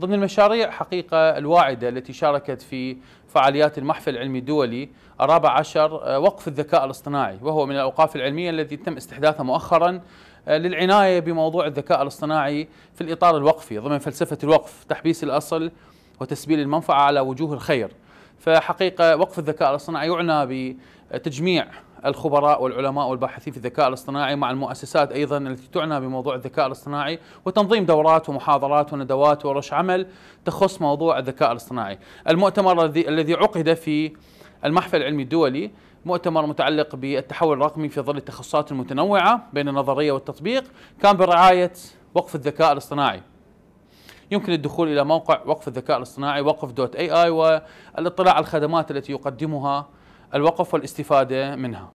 ضمن المشاريع حقيقة الواعدة التي شاركت في فعاليات المحفل العلمي الدولي الرابع عشر آه، وقف الذكاء الاصطناعي وهو من الأوقاف العلمية التي تم استحداثها مؤخرا آه، للعناية بموضوع الذكاء الاصطناعي في الإطار الوقفي ضمن فلسفة الوقف تحبيس الأصل وتسبيل المنفعة على وجوه الخير فحقيقة وقف الذكاء الاصطناعي يعنى بتجميع الخبراء والعلماء والباحثين في الذكاء الاصطناعي مع المؤسسات أيضا التي تعنى بموضوع الذكاء الاصطناعي وتنظيم دورات ومحاضرات وندوات ورش عمل تخص موضوع الذكاء الاصطناعي المؤتمر الذي عقد في المحفل العلمي الدولي مؤتمر متعلق بالتحول الرقمي في ظل التخصصات المتنوعة بين النظرية والتطبيق كان برعاية وقف الذكاء الاصطناعي يمكن الدخول إلى موقع وقف الذكاء الاصطناعي وقف دوت اي اي والاطلاع على الخدمات التي يقدمها الوقف والاستفادة منها